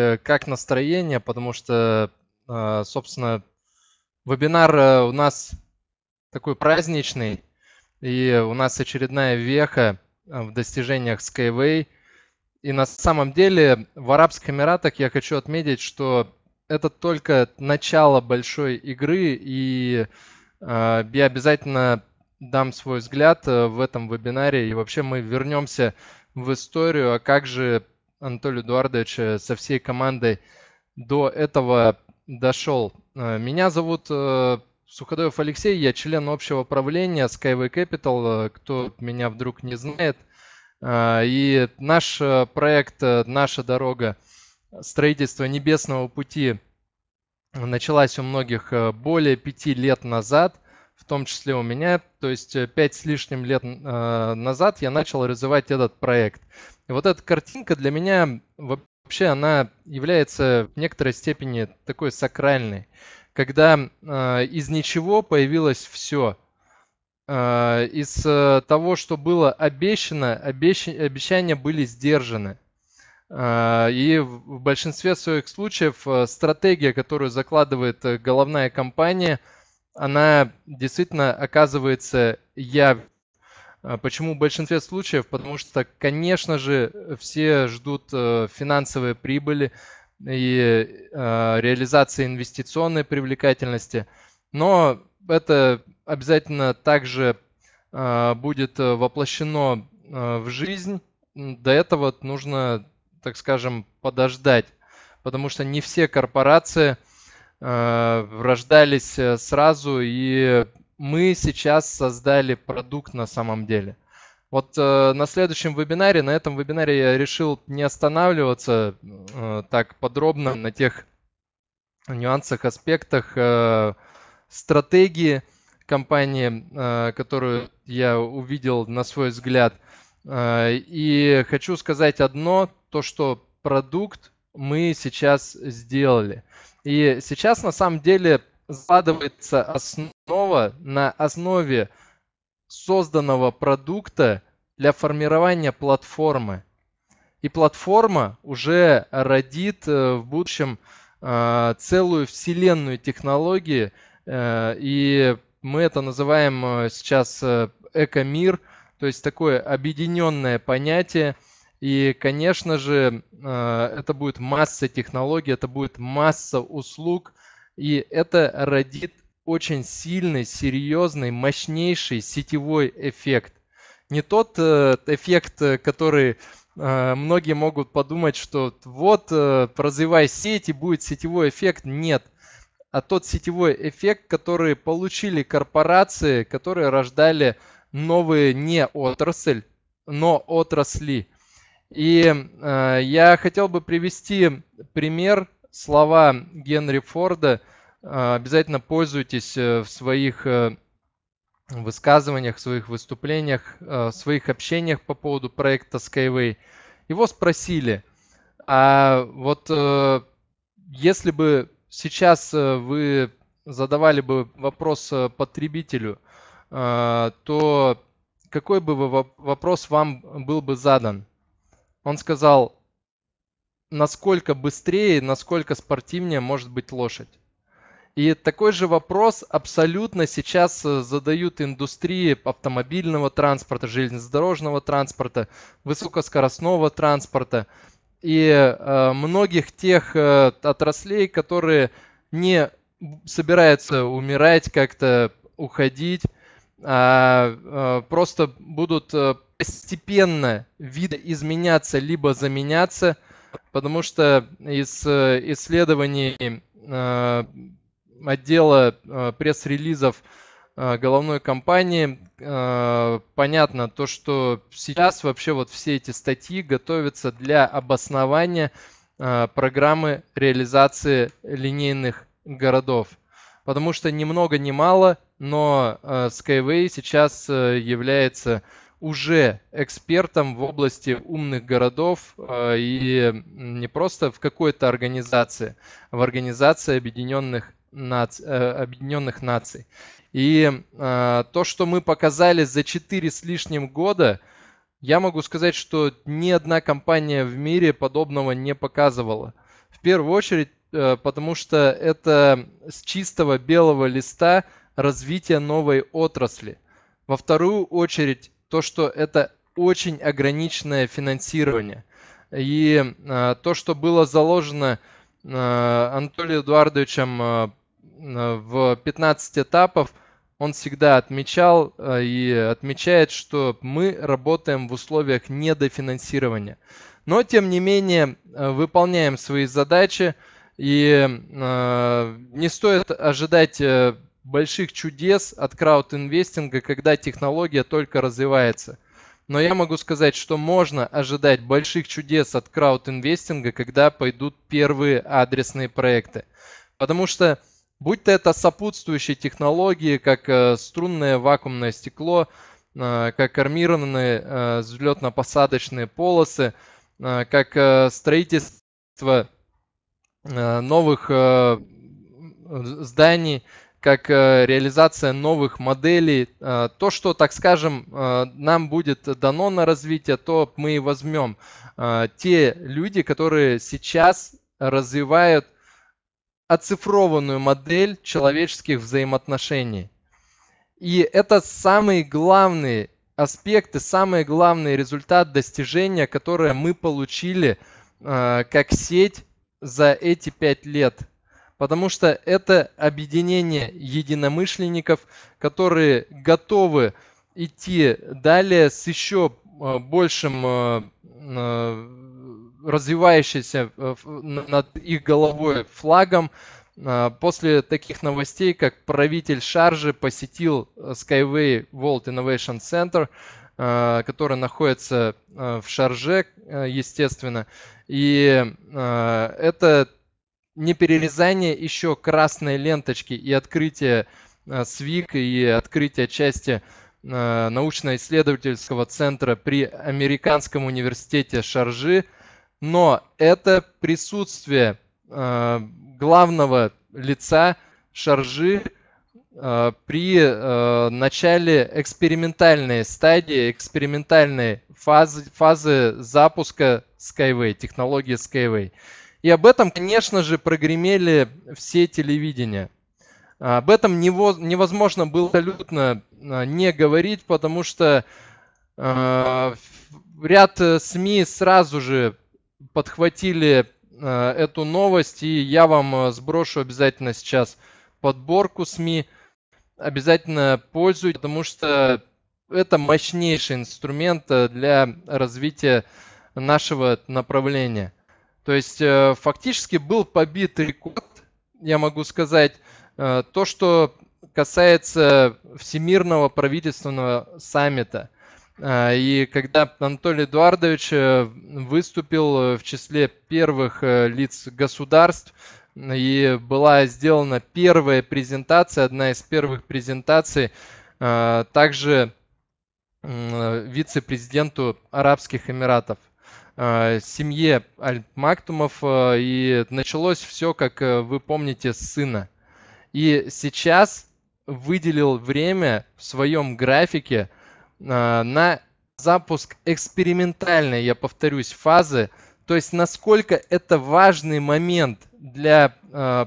Э, как настроение, потому что, э, собственно, вебинар э, у нас такой праздничный, и у нас очередная веха в достижениях Skyway. И на самом деле в Арабских Эмиратах я хочу отметить, что это только начало большой игры, и э, я обязательно дам свой взгляд в этом вебинаре, и вообще мы вернемся в историю, а как же Анатолий Эдуардович э, со всей командой до этого дошел. Э, меня зовут э, Суходоев Алексей, я член общего правления Skyway Capital, кто меня вдруг не знает. И наш проект «Наша дорога. строительства небесного пути» началась у многих более пяти лет назад – в том числе у меня. То есть 5 э, с лишним лет э, назад я начал развивать этот проект. И вот эта картинка для меня вообще она является в некоторой степени такой сакральной, когда э, из ничего появилось все. Из того, что было обещано, обещания были сдержаны. И в большинстве своих случаев стратегия, которую закладывает головная компания – она действительно оказывается явью. Э, почему в большинстве случаев? Потому что, конечно же, все ждут э, финансовые прибыли и э, реализации инвестиционной привлекательности, но это обязательно также будет воплощено в жизнь. До этого нужно, так скажем, подождать, потому что не все корпорации – Э, рождались э, сразу, и мы сейчас создали продукт на самом деле. Вот э, на следующем вебинаре, на этом вебинаре я решил не останавливаться э, так подробно на тех нюансах, аспектах э, стратегии компании, э, которую я увидел на свой взгляд. Э, и хочу сказать одно, то что продукт мы сейчас сделали. Э, и сейчас на самом деле складывается основа на основе созданного продукта для формирования платформы. И платформа уже родит э, в будущем э, целую вселенную технологии, э, и мы это называем сейчас экомир, то есть такое объединенное понятие – и, конечно же, э, это будет масса технологий, это будет масса услуг, и это родит очень сильный, серьезный, мощнейший сетевой эффект. Не тот э, эффект, э, который многие могут подумать, что вот развивая сеть и будет сетевой эффект. Нет. А тот сетевой эффект, который получили корпорации, которые рождали новые не отрасль, но отрасли. И э, я хотел бы привести пример слова Генри Форда. Э, обязательно пользуйтесь э, в своих э, высказываниях, в своих выступлениях, э, в своих общениях по поводу проекта Skyway. Его спросили, а вот э, если бы сейчас э, вы задавали бы вопрос э, потребителю, э, то какой бы вопрос вам был бы задан? Он сказал, насколько быстрее, насколько спортивнее может быть лошадь. И такой же вопрос абсолютно сейчас э, задают индустрии автомобильного транспорта, железнодорожного транспорта, высокоскоростного транспорта и э, многих тех э, отраслей, которые не собираются умирать как-то, уходить, а, а, просто будут э, постепенно виды изменяться либо заменяться, потому что из э, исследований э, отдела пресс-релизов головной компании. Понятно то, что сейчас вообще вот все эти статьи готовятся для обоснования программы реализации линейных городов. Потому что ни много ни мало но э, Skyway сейчас э, является уже экспертом в области умных городов э, и не просто в какой-то организации, а в организации Объединенных, Наци... Объединенных Наций. И то, что мы показали за 4 с лишним года, я могу сказать, что ни одна компания в мире подобного не показывала. В первую очередь, потому что это с чистого белого листа – развития новой отрасли. Во вторую очередь, то, что это очень ограниченное финансирование. И а, то, что было заложено а, Анатолием Эдуардовичем а, в 15 этапов, он всегда отмечал и отмечает, что мы работаем в условиях недофинансирования. Но, тем не менее, выполняем свои задачи, и не стоит ожидать э, больших чудес от крауд-инвестинга, когда технология только развивается. Но я могу сказать, что можно ожидать больших чудес от крауд-инвестинга, когда пойдут первые адресные проекты. Потому что будь то это сопутствующие технологии, как э, струнное вакуумное стекло, э, как армированные э, взлетно-посадочные полосы, как строительство новых зданий, как э, реализация новых моделей. Э, то, что, так скажем, э, нам будет дано на развитие, то мы и возьмем. Те люди, которые сейчас развивают оцифрованную модель человеческих взаимоотношений. И это самый главный аспект и самый главный результат достижения, которое мы получили как сеть за эти пять лет потому что это объединение единомышленников, которые готовы идти далее с еще э, большим э, э, развивающимся над их головой флагом. После таких новостей, как правитель Шаржи посетил Skyway World Innovation Center, который находится в Шарже, естественно. И это не перерезание еще красной ленточки и открытие э, СВИК и открытие части э, научно-исследовательского центра при Американском университете Шаржи, но это присутствие э, главного лица Шаржи при начале экспериментальной стадии, экспериментальной фазы, фазы запуска Skyway, технологии Skyway. И об этом, конечно же, прогремели все телевидения. Об этом невозможно было абсолютно а, не говорить, потому что а, ряд э, СМИ сразу же подхватили а, эту новость, и я вам э, сброшу обязательно сейчас подборку СМИ. Обязательно пользуйтесь, потому что это мощнейший инструмент э, для развития нашего направления – то есть э, фактически был побит рекорд, я могу сказать, э, то, что касается Всемирного правительственного саммита. Э, и когда Анатолий Эдуардович выступил в числе первых лиц государств, и была сделана первая презентация, одна из первых презентаций, также вице-президенту Арабских Эмиратов. Э, семье Альтмактумов, э, и началось все, как э, вы помните, с сына. И сейчас выделил время в своем графике на запуск экспериментальной, я повторюсь, фазы, то есть насколько это важный момент для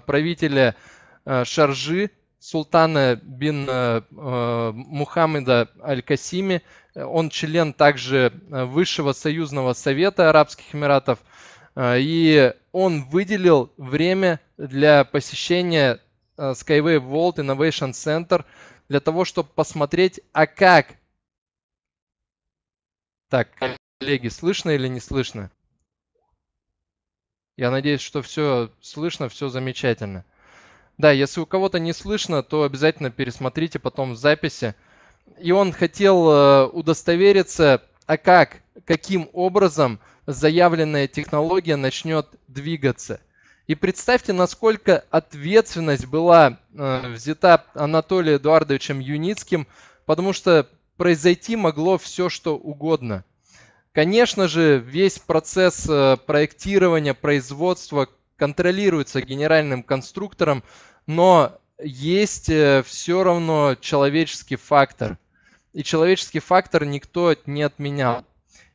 правителя Шаржи, султана бин Мухаммеда Аль-Касими, он член также э, Высшего союзного совета Арабских Эмиратов. Э, и он выделил время для посещения э, Skyway World Innovation Center для того, чтобы посмотреть, а как... Так, коллеги, слышно или не слышно? Я надеюсь, что все слышно, все замечательно. Да, если у кого-то не слышно, то обязательно пересмотрите потом в записи и он хотел э, удостовериться, а как, каким образом заявленная технология начнет двигаться. И представьте, насколько ответственность была э, взята Анатолием Эдуардовичем Юницким, потому что произойти могло все, что угодно. Конечно же, весь процесс э, проектирования, производства контролируется генеральным конструктором, но есть э, все равно человеческий фактор. И человеческий фактор никто не отменял.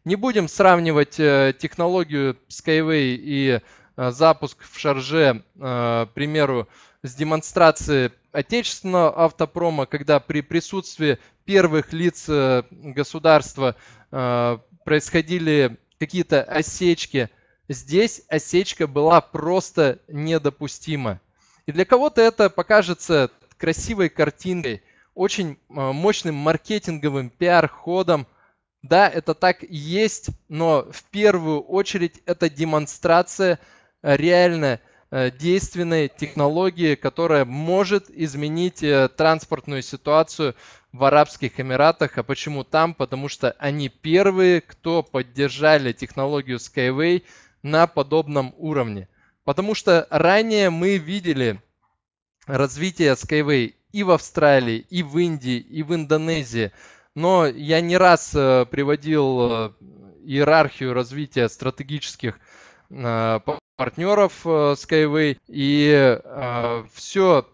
Не будем сравнивать э, технологию Skyway и э, запуск в шарже, к примеру, с демонстрацией отечественного автопрома, когда при присутствии первых лиц государства происходили какие-то осечки. Здесь осечка была просто недопустима. И для кого-то это покажется красивой картинкой, очень э, мощным маркетинговым пиар-ходом. Да, это так и есть, но в первую очередь это демонстрация э, реально э, действенной технологии, которая может изменить транспортную ситуацию в Арабских Эмиратах. А почему там? Потому что они первые, кто поддержали технологию Skyway на подобном уровне. Потому что ранее мы видели развитие Skyway и в Австралии, и в Индии, и в Индонезии. Но я не раз э, приводил э, иерархию развития стратегических э, партнеров Skyway. И все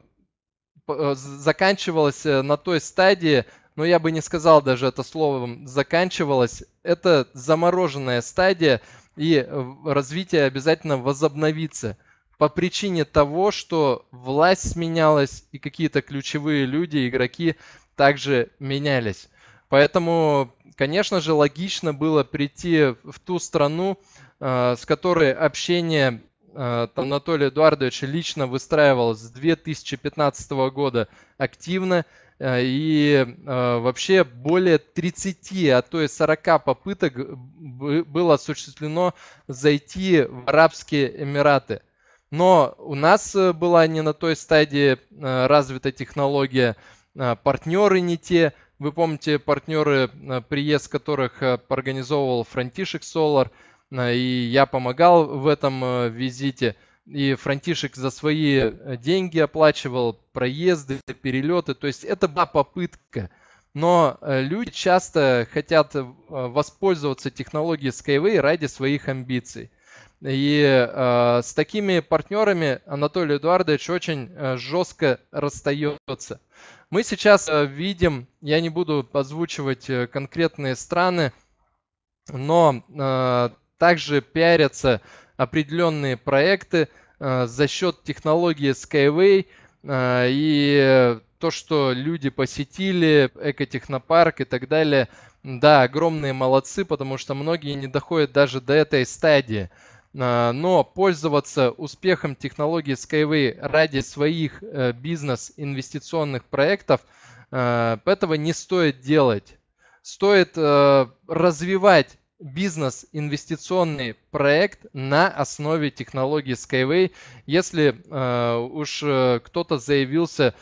заканчивалось на той стадии, но я бы не сказал даже это словом заканчивалось. Это замороженная стадия, и э, развитие обязательно возобновится по причине того, что власть менялась и какие-то ключевые люди, игроки также менялись. Поэтому, конечно же, логично было прийти в ту страну, э, с которой общение э, Анатолия Эдуардовича лично выстраивал с 2015 года активно. Э, и э, вообще более 30, а то и 40 попыток было осуществлено зайти в Арабские Эмираты. Но у нас э, была не на той стадии развита технология, партнеры не те. Вы помните партнеры, приезд которых организовывал Франтишек Солар, и я помогал в этом визите – и Франтишек за свои э, деньги оплачивал проезды, перелеты. То есть это была попытка. Но э, люди часто хотят э, воспользоваться технологией Skyway ради своих амбиций. И э, с такими партнерами Анатолий Эдуардович очень э, жестко расстается. Мы сейчас э, видим, я не буду озвучивать э, конкретные страны, но э, также пиарятся определенные проекты э, за счет технологии Skyway э, и э, то, что люди посетили экотехнопарк и так далее, да, огромные молодцы, потому что многие не доходят даже до этой стадии. Но пользоваться успехом технологии Skyway ради своих бизнес-инвестиционных проектов, этого не стоит делать. Стоит развивать бизнес-инвестиционный проект на основе технологии Skyway, если э, уж э, кто-то заявился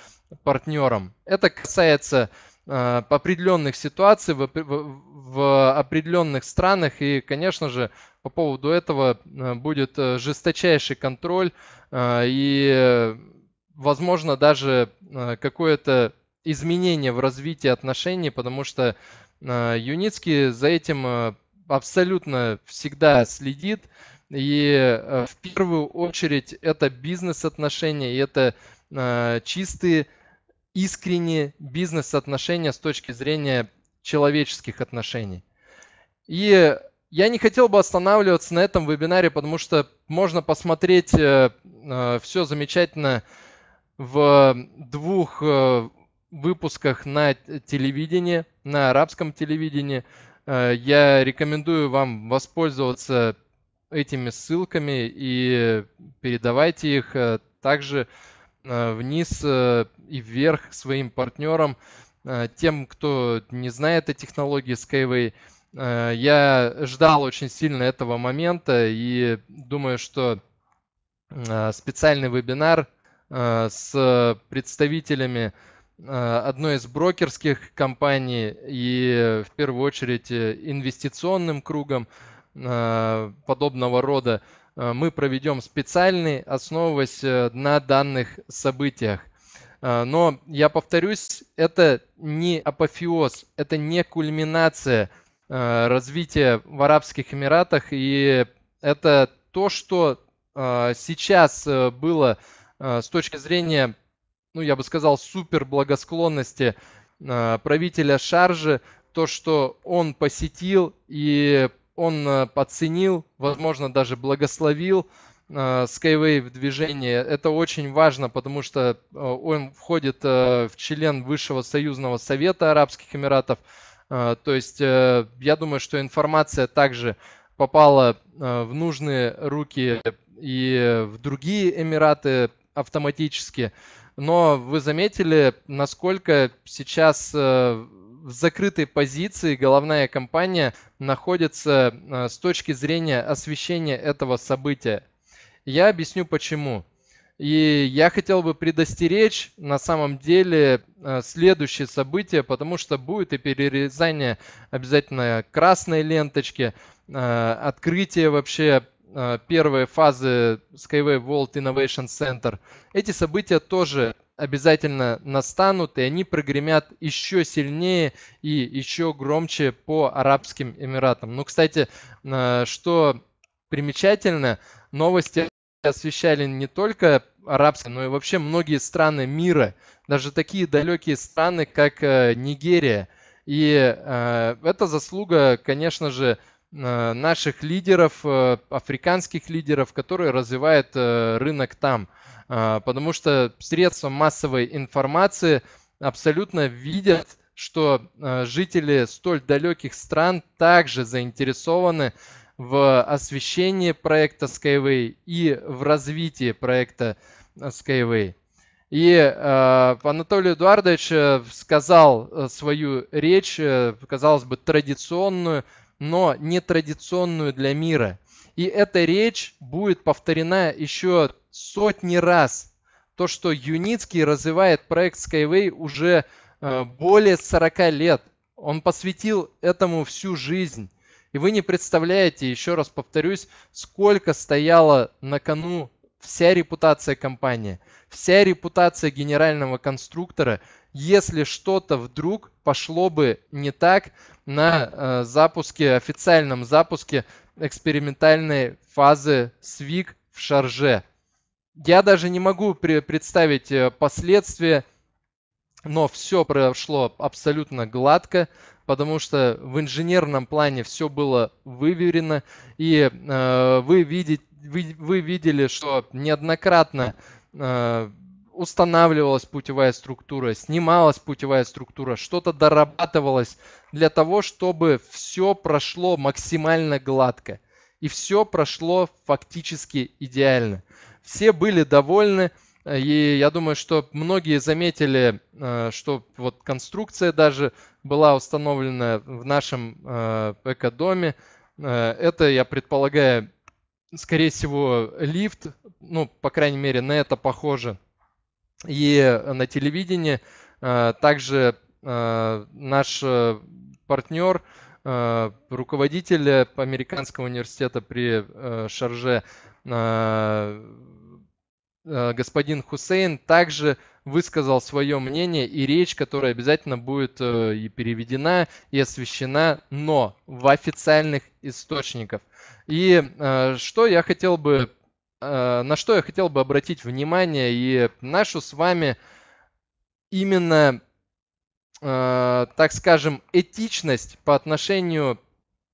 партнером. Это касается э, определенных ситуаций в, в, в определенных странах и, конечно же, по поводу этого э, будет э, жесточайший контроль э, и, возможно, даже какое-то изменение в развитии отношений, потому что Юницкий за этим абсолютно всегда следит. И э, в первую очередь это бизнес-отношения, и это э, чистые, искренние бизнес-отношения с точки зрения человеческих отношений. И я не хотел бы останавливаться на этом вебинаре, потому что можно посмотреть э, все замечательно в двух выпусках на телевидении, на арабском телевидении. Э, я рекомендую вам воспользоваться этими ссылками и передавайте их э, также э, вниз и вверх своим партнерам, тем, кто не знает о технологии Skyway. Я ждал очень сильно этого момента и думаю, что специальный вебинар с представителями Э, одной из брокерских компаний и в первую очередь э, инвестиционным кругом э, подобного рода мы проведем специальный, основываясь на данных событиях. Но я повторюсь, это не апофеоз, это не кульминация развития в Арабских Эмиратах, и это то, что сейчас было с точки зрения ну, я бы сказал, супер благосклонности э, правителя Шаржи, то, что он посетил и он э, подценил, возможно, даже благословил э, Skyway в движении. Это очень важно, потому что он входит в член Высшего союзного совета Арабских Эмиратов. То есть я думаю, что информация также попала в нужные руки и в другие Эмираты автоматически но вы заметили, насколько сейчас э, в закрытой позиции головная компания находится э, с точки зрения освещения этого события. Я объясню почему. И я хотел бы предостеречь на самом деле э, следующее событие, потому что будет и перерезание обязательно красной ленточки, открытие вообще Э, первые фазы Skyway World Innovation Center. Эти события тоже обязательно настанут, и они прогремят еще сильнее и еще громче по Арабским Эмиратам. Ну, кстати, э, что примечательно, новости освещали не только арабские, но и вообще многие страны мира, даже такие далекие страны, как э, Нигерия. И это заслуга, конечно же, Э, наших лидеров, э, африканских лидеров, которые развивают э, рынок там. Потому что средства массовой информации абсолютно видят, что жители столь далеких стран также заинтересованы в освещении проекта Skyway и в развитии проекта Skyway. И э, Анатолий Эдуардович сказал свою речь, казалось бы, традиционную, но нетрадиционную для мира. И эта речь будет повторена еще сотни раз. То, что Юницкий развивает проект Skyway уже э, более 40 лет. Он посвятил этому всю жизнь. И вы не представляете, еще раз повторюсь, сколько стояла на кону вся репутация компании, вся репутация генерального конструктора, если что-то вдруг пошло бы не так, на э, запуске, официальном запуске экспериментальной фазы СВИК в шарже. Я даже не могу представить э, последствия, но все прошло абсолютно гладко, потому что в инженерном плане все было выверено, и э, вы, видите, вы, вы видели, что неоднократно э, устанавливалась путевая структура, снималась путевая структура, что-то дорабатывалось для того, чтобы все прошло максимально гладко. И все прошло фактически идеально. Все были довольны. Э, и я думаю, что многие заметили, э, что вот конструкция даже была установлена в нашем э, экодоме. Это, я предполагаю, скорее всего, лифт. Ну, по крайней мере, на это похоже. И на телевидении э, также э, наш э, партнер, руководитель Американского университета при Шарже, господин Хусейн, также высказал свое мнение и речь, которая обязательно будет и переведена, и освещена, но в официальных источниках. И что я хотел бы Э, на что я хотел бы обратить внимание и нашу с вами именно, э, так скажем, этичность по отношению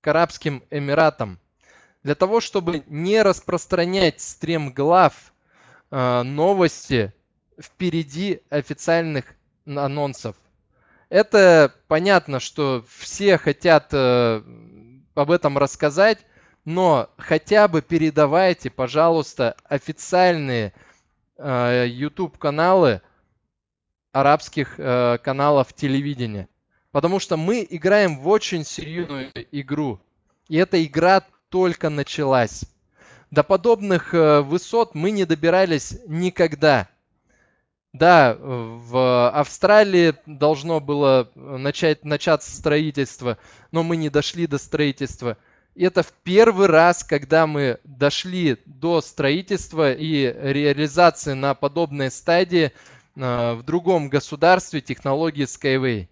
к Арабским Эмиратам. Для того, чтобы не распространять стремглав э, новости впереди официальных анонсов. Это понятно, что все хотят э, об этом рассказать, но хотя бы передавайте, пожалуйста, официальные э, YouTube-каналы арабских э, каналов телевидения. Потому что мы играем в очень серьезную игру. И эта игра только началась. До подобных э, высот мы не добирались никогда. Да, в Австралии должно было начать, начаться строительство, но мы не дошли до строительства – это в первый раз, когда мы дошли до строительства и реализации на подобной стадии э, в другом государстве технологии Skyway.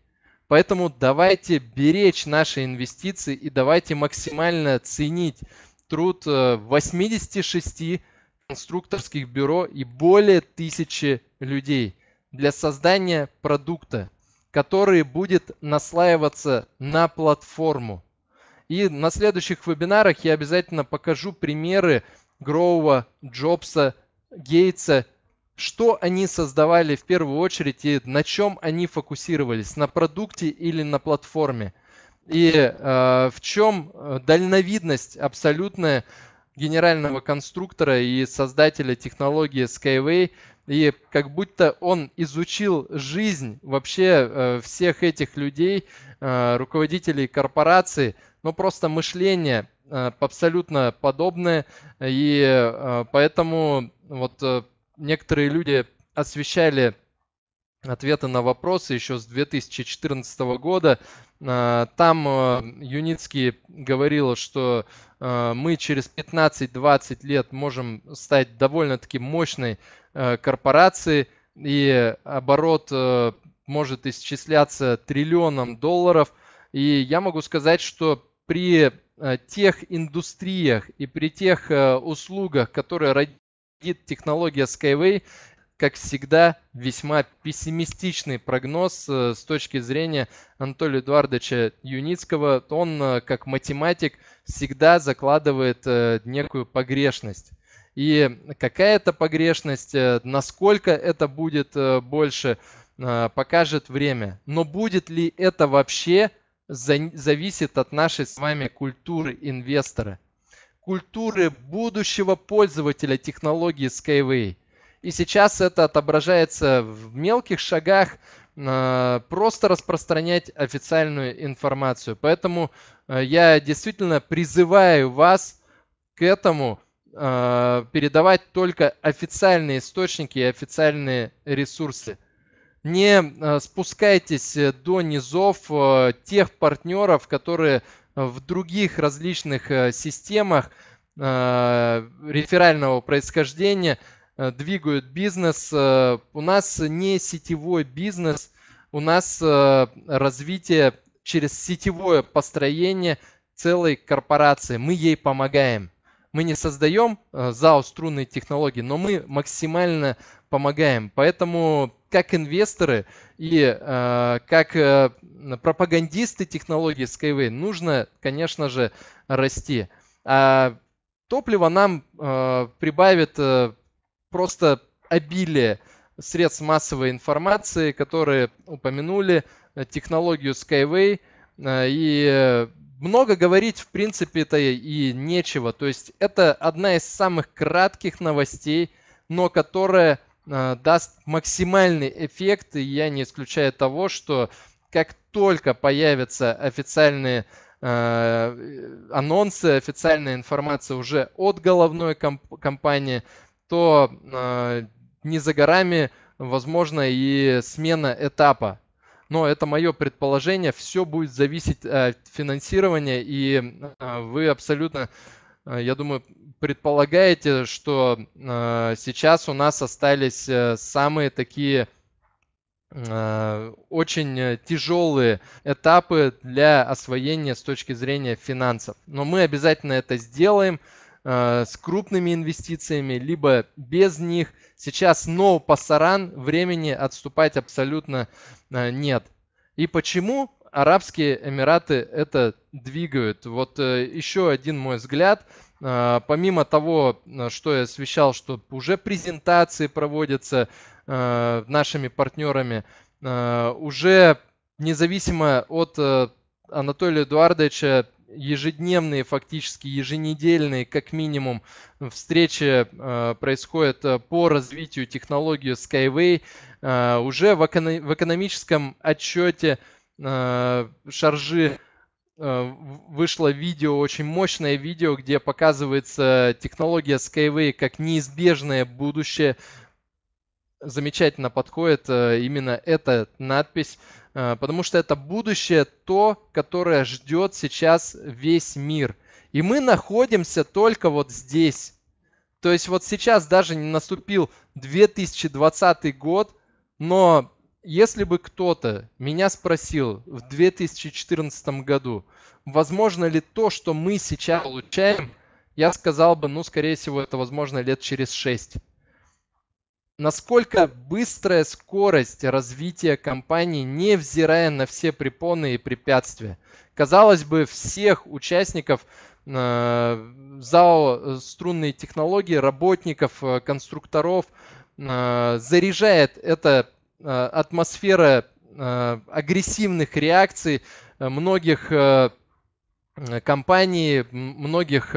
Поэтому давайте беречь наши инвестиции и давайте максимально ценить труд 86 э, конструкторских бюро и более тысячи людей для создания продукта, который будет наслаиваться на платформу. И на следующих вебинарах я обязательно покажу примеры Гроува, Джобса, Гейтса, что они создавали в первую очередь и на чем они фокусировались, на продукте или на платформе. И э, в чем э, дальновидность абсолютная генерального конструктора и создателя технологии Skyway. И как будто он изучил жизнь вообще э, всех этих людей, э, руководителей корпорации но просто мышление э, абсолютно подобное, и э, поэтому вот э, некоторые люди освещали ответы на вопросы еще с 2014 года. Там Юницкий говорил, что мы через 15-20 лет можем стать довольно-таки мощной корпорацией, и оборот может исчисляться триллионом долларов. И я могу сказать, что при э, тех индустриях и при тех э, услугах, которые родит технология Skyway, как всегда, весьма пессимистичный прогноз э, с точки зрения Анатолия Эдуардовича Юницкого. Он, как математик, всегда закладывает некую погрешность. И какая это погрешность, насколько это будет больше, покажет время. Но будет ли это вообще зависит от нашей с вами культуры инвестора, культуры будущего пользователя технологии Skyway. И сейчас это отображается в мелких шагах, а, просто распространять официальную информацию. Поэтому а, я действительно призываю вас к этому а, передавать только официальные источники и официальные ресурсы – не э, спускайтесь э, до низов э, тех партнеров, которые в других различных системах реферального происхождения двигают бизнес. У нас не сетевой бизнес, у нас развитие через сетевое построение целой корпорации. Мы ей помогаем мы не создаем э, зал струнные технологии, но мы максимально помогаем. Поэтому как инвесторы и э, как э, пропагандисты технологии Skyway нужно, конечно же, расти. А топливо нам э, прибавит э, просто обилие средств массовой информации, которые упомянули э, технологию Skyway э, и много говорить, в принципе-то, и нечего. То есть это одна из самых кратких новостей, но которая э, даст максимальный эффект. И я не исключаю того, что как только появятся официальные а, э, анонсы, официальная информация уже от головной комп- компании, то э, не за горами, возможно, и смена этапа но это мое предположение, все будет зависеть э, от финансирования, и э, вы абсолютно, э, я думаю, предполагаете, что сейчас у нас остались самые такие очень тяжелые этапы для освоения с точки зрения финансов. Но мы обязательно это сделаем. Э, с крупными инвестициями, либо без них. Сейчас no пасаран, времени отступать абсолютно э, нет. И почему Арабские Эмираты это двигают? Вот э, еще один мой взгляд. Помимо того, что я освещал, что уже презентации проводятся нашими партнерами, уже независимо от Анатолия Эдуардовича ежедневные, фактически еженедельные, как минимум, встречи э, происходят э, по развитию технологии Skyway. Э, уже в экономическом отчете шаржи вышло видео, очень мощное видео, где показывается технология Skyway как неизбежное будущее. Замечательно подходит именно эта надпись Э, потому что это будущее то, которое ждет сейчас весь мир. И мы находимся только вот здесь. То есть вот сейчас даже не наступил 2020 год, но если бы кто-то меня спросил в 2014 году, возможно ли то, что мы сейчас получаем, я сказал бы, ну, скорее всего, это возможно лет через 6 насколько быстрая скорость развития компании, невзирая на все препоны и препятствия. Казалось бы, всех участников э, ЗАО э, «Струнные технологии», работников, э, конструкторов э, заряжает эта атмосфера агрессивных реакций многих компаний, многих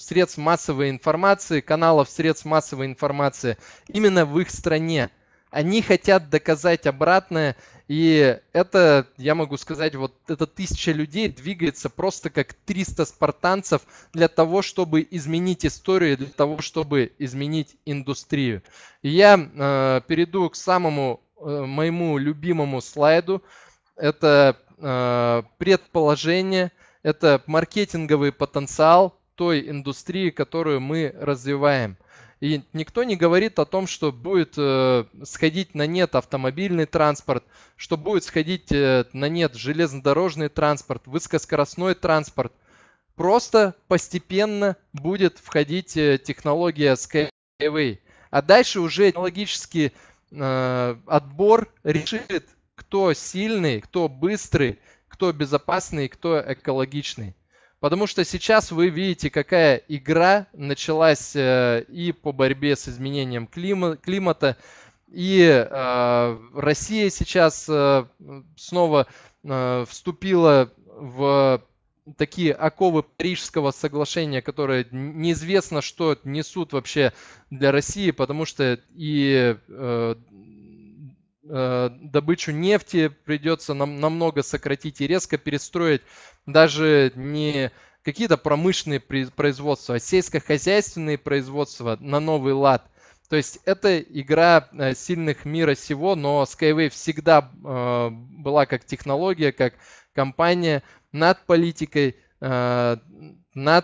средств массовой информации, каналов средств массовой информации именно в их стране. Они хотят доказать обратное, и это, я могу сказать, вот это тысяча людей двигается просто как 300 спартанцев для того, чтобы изменить историю, для того, чтобы изменить индустрию. И я э, перейду к самому э, моему любимому слайду. Это э, предположение, это маркетинговый потенциал, той индустрии, которую мы развиваем. И никто не говорит о том, что будет э, сходить на нет автомобильный транспорт, что будет сходить э, на нет железнодорожный транспорт, высокоскоростной транспорт. Просто постепенно будет входить э, технология Skyway. А дальше уже технологический э, отбор решит, кто сильный, кто быстрый, кто безопасный, кто экологичный. Потому что сейчас вы видите, какая игра началась э, и по борьбе с изменением клима, климата, и э, Россия сейчас э, снова э, вступила в такие оковы Парижского соглашения, которые неизвестно, что несут вообще для России, потому что и э, Э, добычу нефти придется нам намного сократить и резко перестроить даже не какие-то промышленные производства, а сельскохозяйственные производства на новый лад. То есть это игра э, сильных мира сего, но Skyway всегда э, была как технология, как компания над политикой, над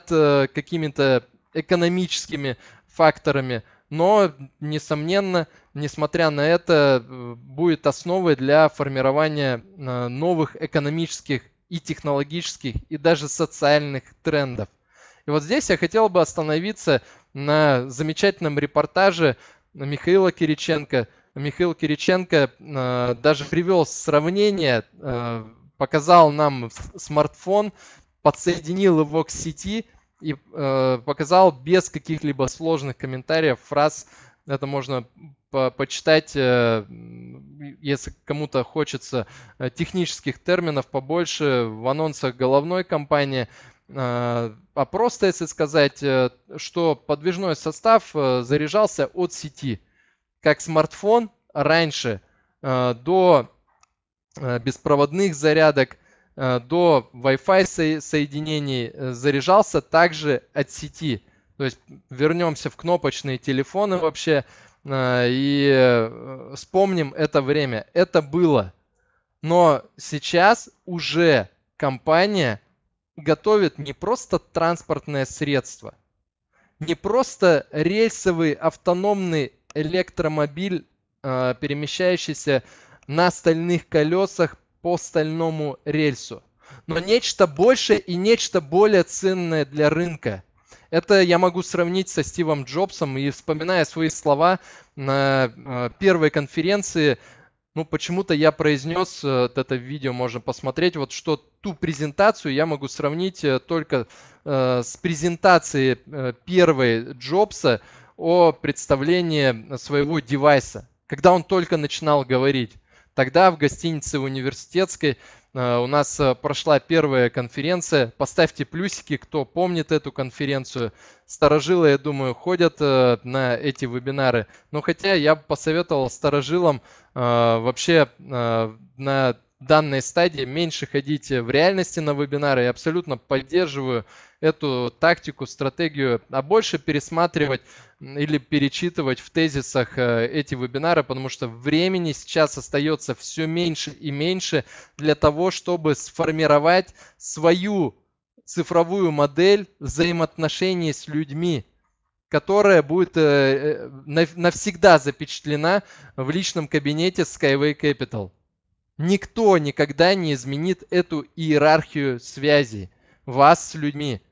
какими-то экономическими факторами – но, несомненно, несмотря на это, э, будет основой для формирования э, новых экономических и технологических, и даже социальных трендов. И вот здесь я хотел бы остановиться на замечательном репортаже Михаила Кириченко. Михаил Кириченко э, даже привел сравнение, показал нам смартфон, подсоединил его к сети и э, показал без каких-либо сложных комментариев, фраз. Это можно по почитать, э, если кому-то хочется э, технических терминов побольше в анонсах головной компании. Э, а просто если сказать, э, что подвижной состав э, заряжался от сети, как смартфон раньше до беспроводных зарядок – Э, до Wi-Fi соединений э, заряжался также от сети. То есть вернемся в кнопочные телефоны вообще э, и вспомним это время. Это было. Но сейчас уже компания готовит не просто транспортное средство, не просто рельсовый автономный электромобиль, перемещающийся на стальных колесах по стальному рельсу. Но нечто большее и нечто более ценное для рынка. Это я могу сравнить со Стивом Джобсом и вспоминая свои слова на э, первой конференции, ну почему-то я произнес, э, это видео можно посмотреть, вот что ту презентацию я могу сравнить э, только с презентацией первой Джобса о представлении своего девайса, когда он только начинал говорить. Тогда в гостинице университетской э, у нас э, прошла первая конференция. Поставьте плюсики, кто помнит эту конференцию. Старожилы, я думаю, ходят э, на эти вебинары. Но хотя я бы посоветовал старожилам вообще на данной стадии меньше ходите в реальности на вебинары. Я абсолютно поддерживаю эту тактику, стратегию, а больше пересматривать или перечитывать в тезисах э, эти вебинары, потому что времени сейчас остается все меньше и меньше для того, чтобы сформировать свою цифровую модель взаимоотношений с людьми, которая будет э, э, навсегда запечатлена в личном кабинете Skyway Capital. Никто никогда не изменит эту иерархию связей вас с людьми.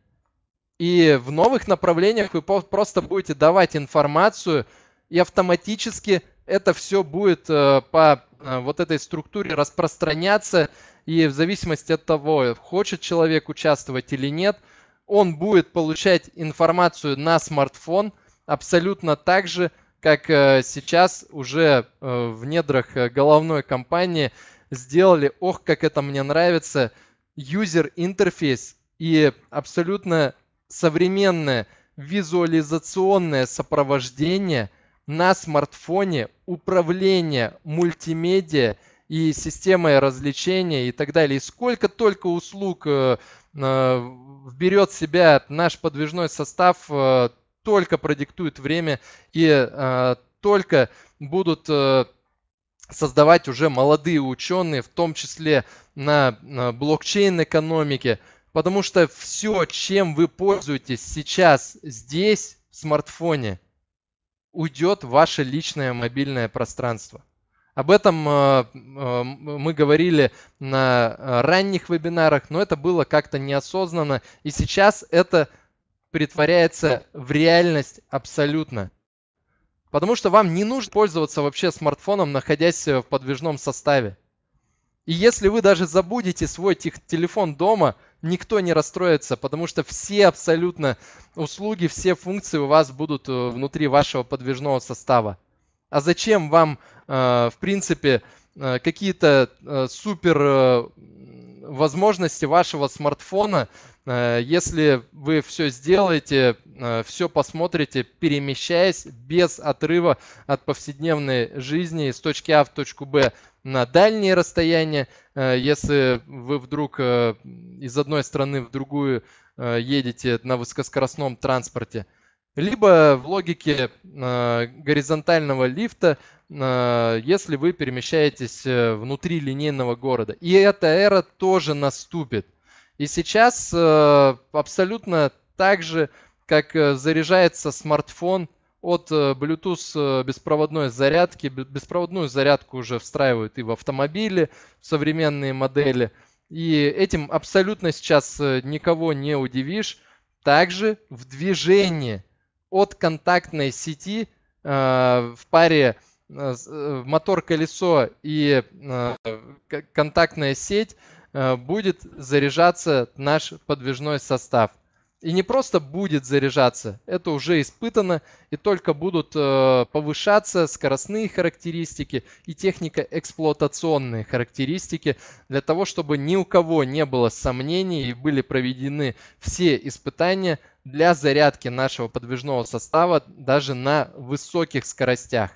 И в новых направлениях вы просто будете давать информацию, и автоматически это все будет э, по э, вот этой структуре распространяться, и в зависимости от того, хочет человек участвовать или нет, он будет получать информацию на смартфон абсолютно так же, как э, сейчас уже в недрах головной компании – сделали, ох, как это мне нравится, user интерфейс и абсолютно современное визуализационное сопровождение на смартфоне, управление мультимедиа и системой развлечения и так далее. И сколько только услуг э, э, берет себя наш подвижной состав, э, только продиктует время и э, только будут э, создавать уже молодые ученые, в том числе на, на блокчейн-экономике, потому что все, чем вы пользуетесь сейчас здесь, в смартфоне, уйдет в ваше личное мобильное пространство. Об этом э, э, мы говорили на э, ранних вебинарах, но это было как-то неосознанно. И сейчас это притворяется в реальность абсолютно. Потому что вам не нужно пользоваться вообще смартфоном, находясь э, в подвижном составе. И если вы даже забудете свой телефон дома, никто не расстроится, потому что все абсолютно услуги, все функции у вас будут э, внутри вашего подвижного состава. А зачем вам, э, в принципе, какие-то супер возможности вашего смартфона Э, если вы все сделаете, э, все посмотрите, перемещаясь без отрыва от повседневной жизни с точки А в точку Б на дальние расстояния, э, если вы вдруг из одной страны в другую едете на высокоскоростном транспорте, либо в логике горизонтального лифта, если вы перемещаетесь внутри линейного города. И эта эра тоже наступит. И сейчас э, абсолютно так же, как э, заряжается смартфон от э, Bluetooth беспроводной зарядки, беспроводную зарядку уже встраивают и в автомобили, в современные модели. И этим абсолютно сейчас никого не удивишь. Также в движении от контактной сети в паре мотор-колесо и контактная сеть Э, будет заряжаться наш подвижной состав. И не просто будет заряжаться, это уже испытано, и только будут э, повышаться скоростные характеристики и технико-эксплуатационные характеристики, для того, чтобы ни у кого не было сомнений и были проведены все испытания для зарядки нашего подвижного состава даже на высоких скоростях.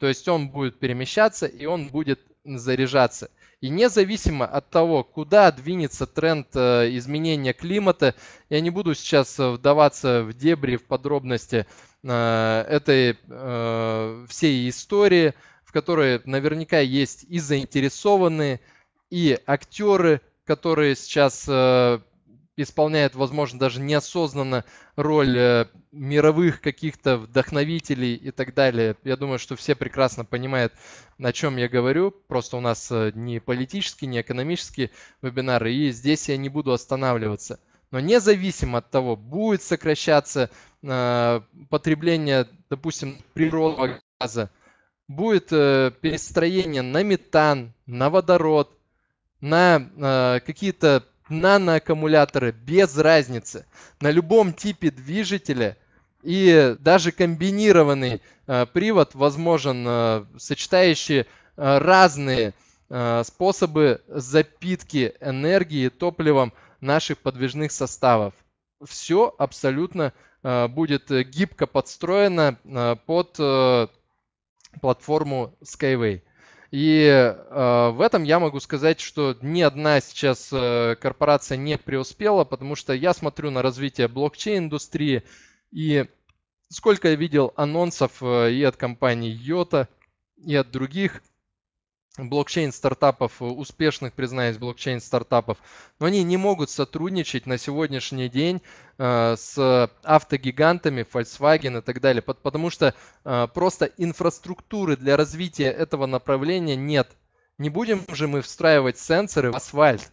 То есть он будет перемещаться и он будет заряжаться. И независимо от того, куда двинется тренд э, изменения климата, я не буду сейчас э, вдаваться в дебри, в подробности э, этой всей истории, в которой наверняка есть и заинтересованные, и актеры, которые сейчас исполняет, возможно, даже неосознанно роль э, мировых каких-то вдохновителей и так далее. Я думаю, что все прекрасно понимают, о чем я говорю. Просто у нас э, не политические, не экономические вебинары, и здесь я не буду останавливаться. Но независимо от того, будет сокращаться э, потребление, допустим, природного газа, будет э, перестроение на метан, на водород, на э, какие-то наноаккумуляторы, без разницы. На любом типе движителя и даже комбинированный э, привод возможен, э, сочетающий э, разные э, способы запитки энергии топливом наших подвижных составов. Все абсолютно э, будет гибко подстроено э, под э, платформу Skyway. И э, в этом я могу сказать, что ни одна сейчас э, корпорация не преуспела, потому что я смотрю на развитие блокчейн-индустрии, и сколько я видел анонсов э, и от компании Yota, и от других – блокчейн-стартапов, э, успешных, признаюсь, блокчейн-стартапов, но они не могут сотрудничать на сегодняшний день э, с автогигантами Volkswagen и так далее, под, потому что э, просто инфраструктуры для развития этого направления нет. Не будем же мы встраивать сенсоры в асфальт.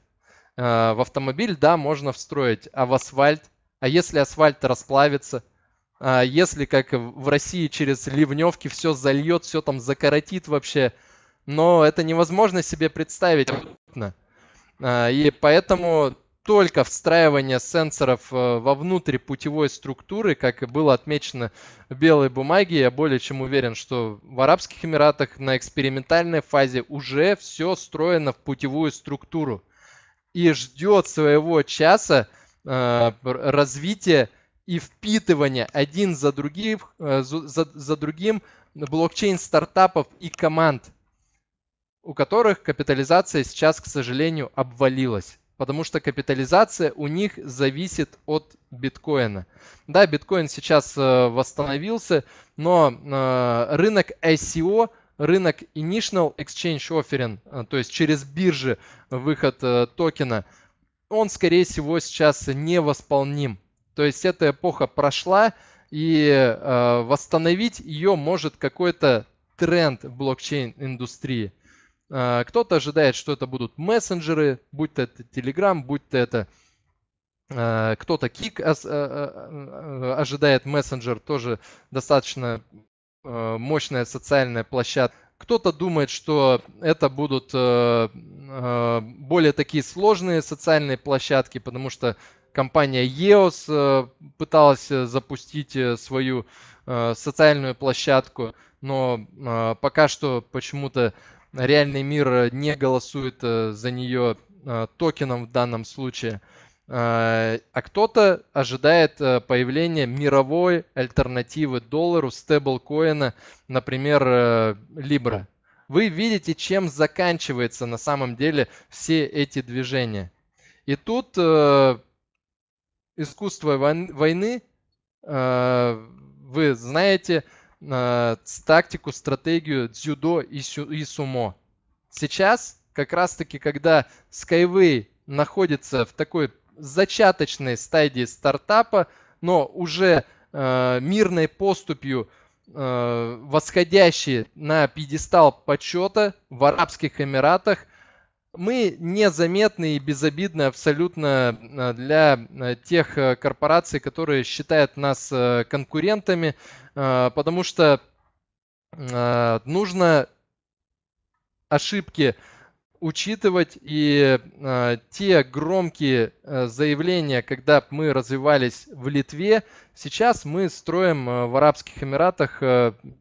Э, в автомобиль, да, можно встроить, а в асфальт? А если асфальт расплавится? А если, как в России, через ливневки все зальет, все там закоротит вообще – но это невозможно себе представить. А, и поэтому только встраивание сенсоров э, вовнутрь путевой структуры, как и было отмечено в белой бумаге, я более чем уверен, что в Арабских Эмиратах на экспериментальной фазе уже все встроено в путевую структуру и ждет своего часа э, развития и впитывания один за другим, э, за, за другим блокчейн стартапов и команд – у которых капитализация сейчас, к сожалению, обвалилась. Потому что капитализация у них зависит от биткоина. Да, биткоин сейчас э, восстановился, но э, рынок ICO рынок Initial Exchange Offering, э, то есть через биржи выход токена, он, скорее всего, сейчас невосполним. То есть эта эпоха прошла, и восстановить ее может какой-то тренд в блокчейн-индустрии. А, кто-то ожидает, что это будут мессенджеры, будь то это Telegram, будь то это а, кто-то Кик а, ожидает мессенджер, тоже достаточно мощная социальная площадка. Кто-то думает, что это будут более такие сложные социальные площадки, потому что компания EOS пыталась запустить э, свою социальную площадку, но пока что почему-то реальный мир э, не голосует э, за нее э, токеном в данном случае, а кто-то ожидает появления мировой альтернативы доллару стеблкоина, например, Libra. Вы видите, чем заканчиваются на самом деле все эти движения. И тут искусство войны, вы знаете, э, тактику, стратегию дзюдо и, сю, и сумо. Сейчас, как раз-таки, когда Skyway находится в такой зачаточной стадии стартапа, но уже э, мирной поступью э, восходящие на пьедестал почета в Арабских Эмиратах, мы незаметны и безобидны абсолютно э, для э, тех э, корпораций, которые считают нас конкурентами, потому что нужно ошибки учитывать и те громкие заявления, когда мы развивались в Литве, сейчас мы строим в Арабских Эмиратах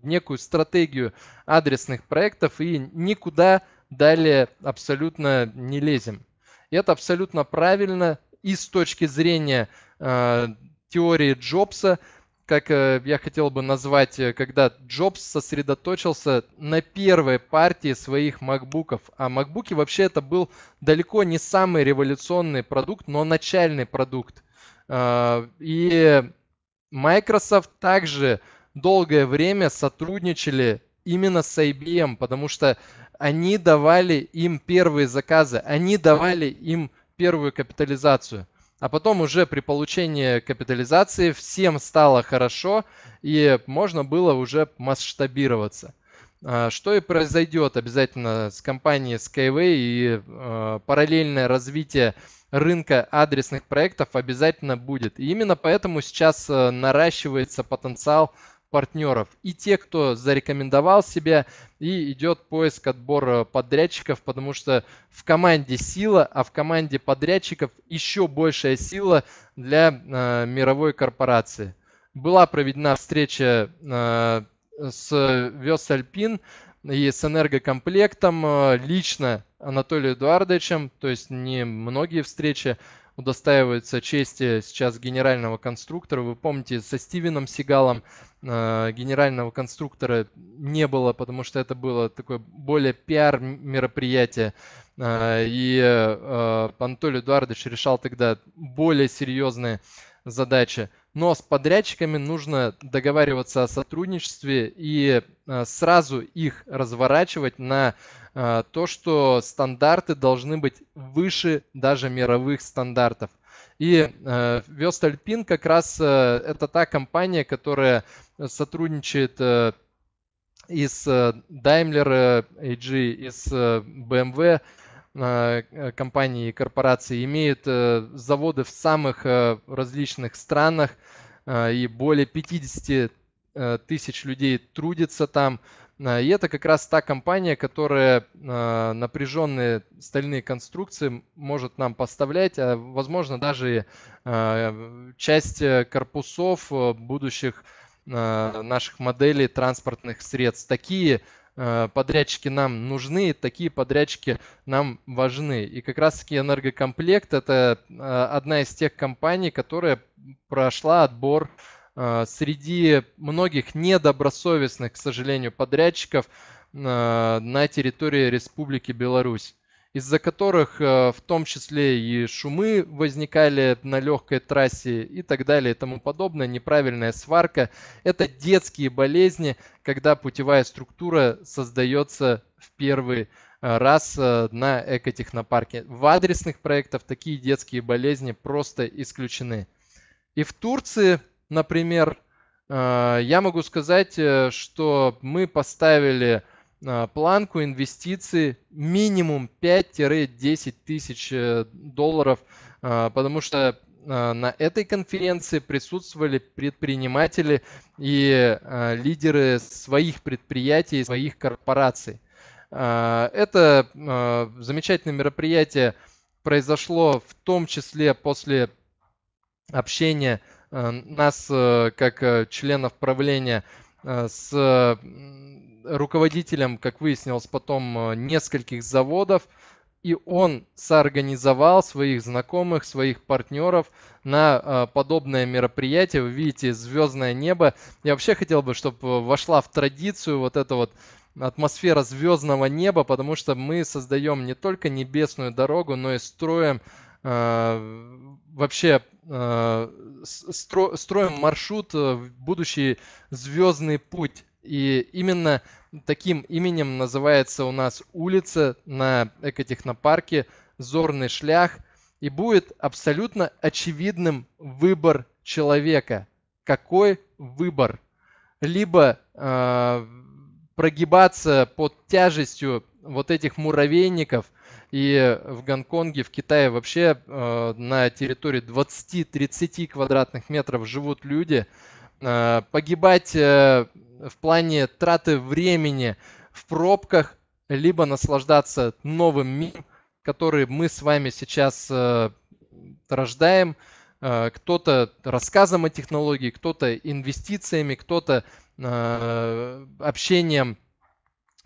некую стратегию адресных проектов и никуда далее абсолютно не лезем. И это абсолютно правильно и с точки зрения э, теории Джобса, как э, я хотел бы назвать, э, когда Джобс сосредоточился на первой партии своих макбуков. А макбуки вообще это был далеко не самый революционный продукт, но начальный продукт. Э, и Microsoft также долгое время сотрудничали именно с IBM, потому что они давали им первые заказы, они давали им первую капитализацию. А потом уже при получении капитализации всем стало хорошо и можно было уже масштабироваться. А, что и произойдет обязательно с компанией Skyway и а, параллельное развитие рынка адресных проектов обязательно будет. И именно поэтому сейчас э, наращивается потенциал партнеров, и те, кто зарекомендовал себя, и идет поиск, отбор подрядчиков, потому что в команде сила, а в команде подрядчиков еще большая сила для э, мировой корпорации. Была проведена встреча э, с Весальпин и с энергокомплектом э, лично Анатолием Эдуардовичем, то есть не многие встречи, удостаивается чести сейчас генерального конструктора. Вы помните, со Стивеном Сигалом э, генерального конструктора не было, потому что это было такое более пиар-мероприятие. Э, и э, Анатолий Эдуардович решал тогда более серьезные задачи но с подрядчиками нужно договариваться о сотрудничестве и э, сразу их разворачивать на э, то, что стандарты должны быть выше даже мировых стандартов. И э, Вестальпин как раз э, это та компания, которая сотрудничает э, и с Daimler AG, и с BMW Э, э, компании и корпорации имеют э, заводы в самых различных странах, и более 50 тысяч людей трудится там. И это как раз та компания, которая напряженные стальные конструкции может нам поставлять, а возможно даже часть корпусов будущих наших моделей транспортных средств. Такие Э, подрядчики нам нужны, такие подрядчики нам важны. И как раз-таки энергокомплект – это э, одна из тех компаний, которая прошла отбор э, среди многих недобросовестных, к сожалению, подрядчиков на территории Республики Беларусь из-за которых э, в том числе и шумы возникали на легкой трассе и так далее и тому подобное, неправильная сварка. Это детские болезни, когда путевая структура создается в первый э, раз э, на экотехнопарке. В адресных проектах такие детские болезни просто исключены. И в Турции, например, я могу сказать, что мы поставили а, планку инвестиций минимум 5-10 тысяч э, долларов, а, потому что а, на этой конференции присутствовали предприниматели и лидеры своих предприятий, своих корпораций. Это замечательное мероприятие произошло в том числе после общения э, нас э, как членов правления с руководителем, как выяснилось потом, э, нескольких заводов, и он соорганизовал своих знакомых, своих партнеров на э, подобное мероприятие. Вы видите звездное небо. Я вообще хотел бы, чтобы э, вошла в традицию вот эта вот атмосфера звездного неба, потому что мы создаем не только небесную дорогу, но и строим вообще строим маршрут в будущий звездный путь и именно таким именем называется у нас улица на экотехнопарке «Зорный шлях». И будет абсолютно очевидным выбор человека. Какой выбор? Либо э, прогибаться под тяжестью вот этих муравейников и в Гонконге, в Китае вообще э, на территории 20-30 квадратных метров живут люди, э, погибать э, в плане траты времени в пробках, либо наслаждаться новым миром, который мы с вами сейчас э, рождаем. Э, кто-то рассказом о технологии, кто-то инвестициями, кто-то э, общением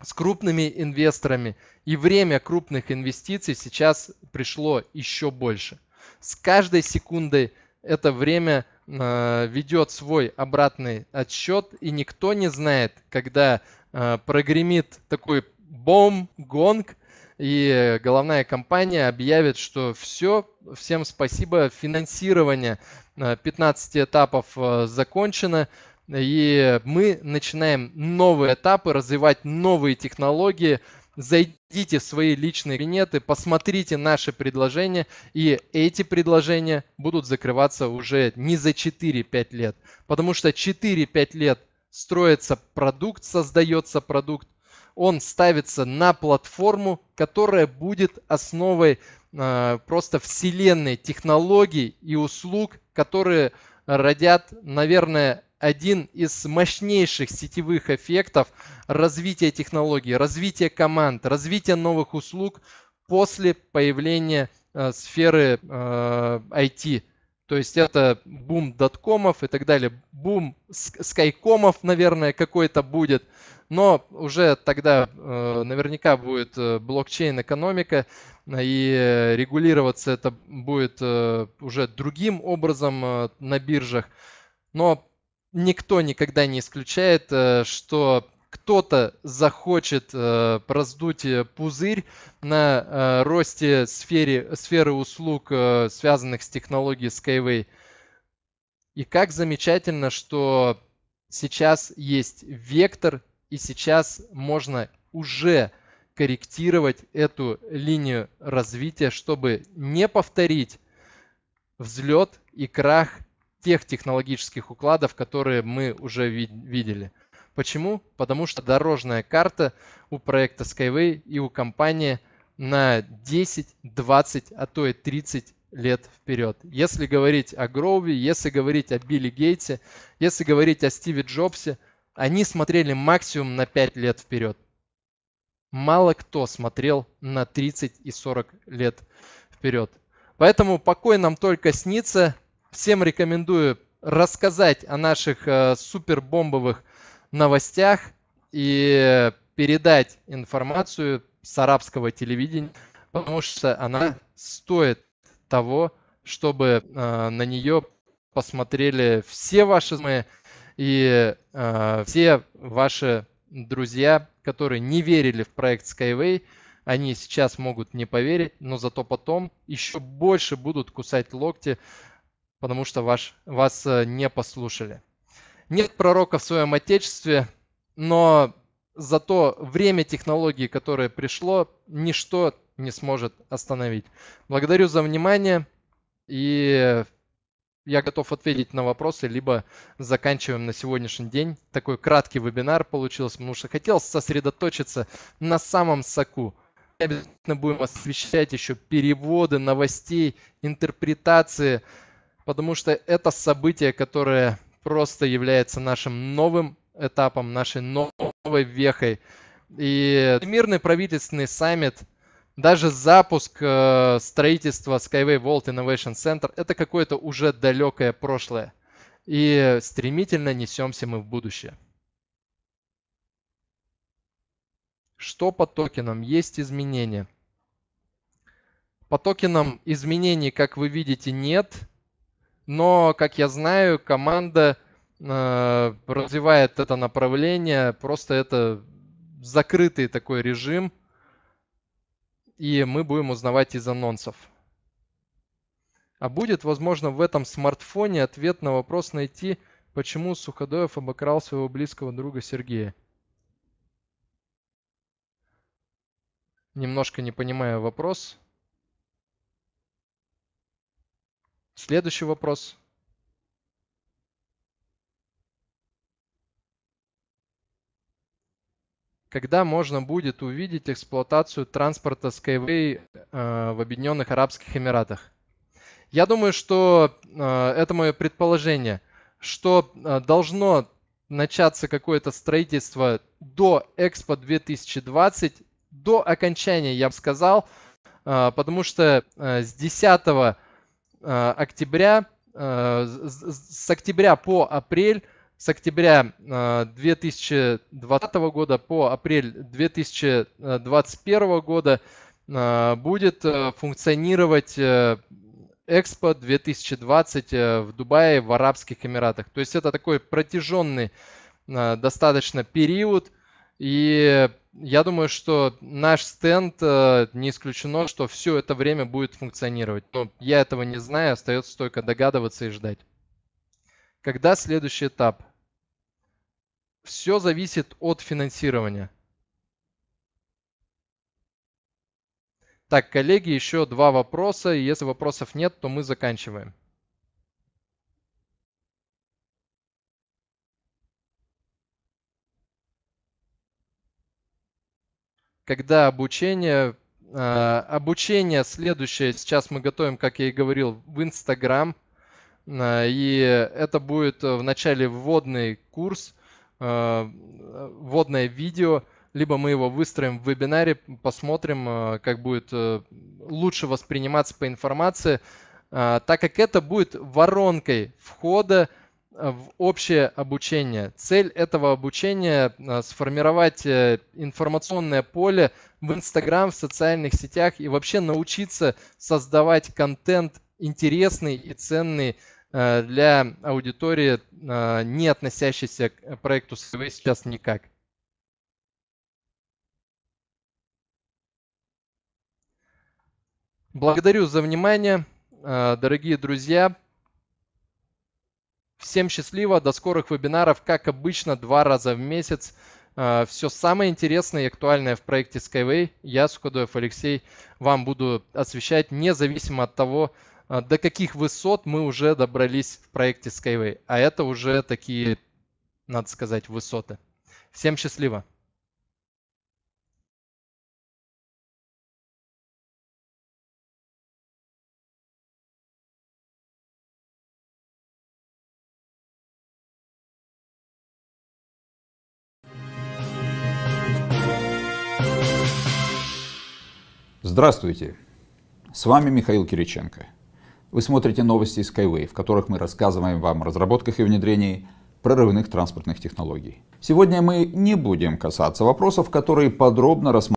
с крупными инвесторами. И время крупных инвестиций сейчас пришло еще больше. С каждой секундой это время Э, ведет свой обратный отсчет, и никто не знает, когда э, прогремит такой бом, гонг, и головная компания объявит, что все, всем спасибо, финансирование 15 э, этапов закончено, и мы начинаем новые этапы, развивать новые технологии, Зайдите в свои личные кабинеты, посмотрите наши предложения, и эти предложения будут закрываться уже не за 4-5 лет, потому что 4-5 лет строится продукт, создается продукт, он ставится на платформу, которая будет основой э, просто вселенной технологий и услуг, которые родят, наверное, один из мощнейших сетевых эффектов развития технологий, развития команд, развития новых услуг после появления э, сферы э, IT. То есть это бум доткомов и так далее, бум скайкомов, наверное, какой-то будет. Но уже тогда э, наверняка будет э, блокчейн-экономика, э, и регулироваться это будет э, уже другим образом э, на биржах. Но никто никогда не исключает, э, что кто-то захочет э, раздуть э, пузырь на э, росте сфере, сферы услуг, э, связанных с технологией Skyway. И как замечательно, что сейчас есть вектор, и сейчас можно уже корректировать эту линию развития, чтобы не повторить взлет и крах тех технологических укладов, которые мы уже видели. Почему? Потому что дорожная карта у проекта Skyway и у компании на 10, 20, а то и 30 лет вперед. Если говорить о Гроуви, если говорить о Билли Гейтсе, если говорить о Стиве Джобсе, они смотрели максимум на 5 лет вперед. Мало кто смотрел на 30 и 40 лет вперед. Поэтому покой нам только снится, Всем рекомендую рассказать о наших э, супербомбовых новостях и передать информацию с арабского телевидения, потому что она стоит того, чтобы э, на нее посмотрели все ваши знакомые и э, все ваши друзья, которые не верили в проект Skyway, они сейчас могут не поверить, но зато потом еще больше будут кусать локти потому что ваш, вас э, не послушали. Нет пророка в своем отечестве, но за то время технологий, которое пришло, ничто не сможет остановить. Благодарю за внимание и я готов ответить на вопросы, либо заканчиваем на сегодняшний день. Такой краткий вебинар получился, потому что хотел сосредоточиться на самом соку. Мы обязательно будем освещать еще переводы новостей, интерпретации потому что это событие, которое просто является нашим новым этапом, нашей новой вехой. И мирный правительственный саммит, даже запуск э, строительства Skyway Vault Innovation Center – это какое-то уже далекое прошлое. И стремительно несемся мы в будущее. Что по токенам? Есть изменения. По токенам изменений, как вы видите, нет – но, как я знаю, команда э, развивает это направление, просто это закрытый такой режим, и мы будем узнавать из анонсов. А будет, возможно, в этом смартфоне ответ на вопрос найти, почему Суходоев обокрал своего близкого друга Сергея. Немножко не понимаю вопрос. Следующий вопрос. Когда можно будет увидеть эксплуатацию транспорта Skyway э, в Объединенных Арабских Эмиратах? Я думаю, что э, это мое предположение, что э, должно начаться какое-то строительство до Экспо 2020, до окончания, я бы сказал, потому что с 10 Э, октября, э, с октября по апрель, с октября 2020 э, года по апрель 2021 года будет функционировать Экспо 2020 в Дубае, в Арабских Эмиратах. То есть это такой протяженный достаточно период, и я думаю, что наш стенд э, не исключено, что все это время будет функционировать. Но ну, я этого не знаю, остается только догадываться и ждать. Когда следующий этап? Все зависит от финансирования. Так, коллеги, еще два вопроса. Если вопросов нет, то мы заканчиваем. когда обучение, а, обучение следующее, сейчас мы готовим, как я и говорил, в Инстаграм, а, и это будет э, в начале вводный курс, э, вводное видео, либо мы его выстроим в вебинаре, посмотрим, э, как будет лучше восприниматься по информации, а, так как это будет воронкой входа Э, в общее обучение. Цель этого обучения э, – сформировать э, информационное поле в Инстаграм, в социальных сетях и вообще научиться создавать контент интересный и ценный для аудитории, не относящейся к проекту СВ сейчас никак. Благодарю за внимание, дорогие друзья. Всем счастливо, до скорых вебинаров, как обычно, два раза в месяц. А, Все самое интересное и актуальное в проекте Skyway я, Скудоев Алексей, вам буду освещать независимо от того, а, до каких высот мы уже добрались в проекте Skyway. А это уже такие, надо сказать, высоты. Всем счастливо! Здравствуйте! С вами Михаил Кириченко. Вы смотрите новости Skyway, в которых мы рассказываем вам о разработках и внедрении прорывных транспортных технологий. Сегодня мы не будем касаться вопросов, которые подробно рассматриваем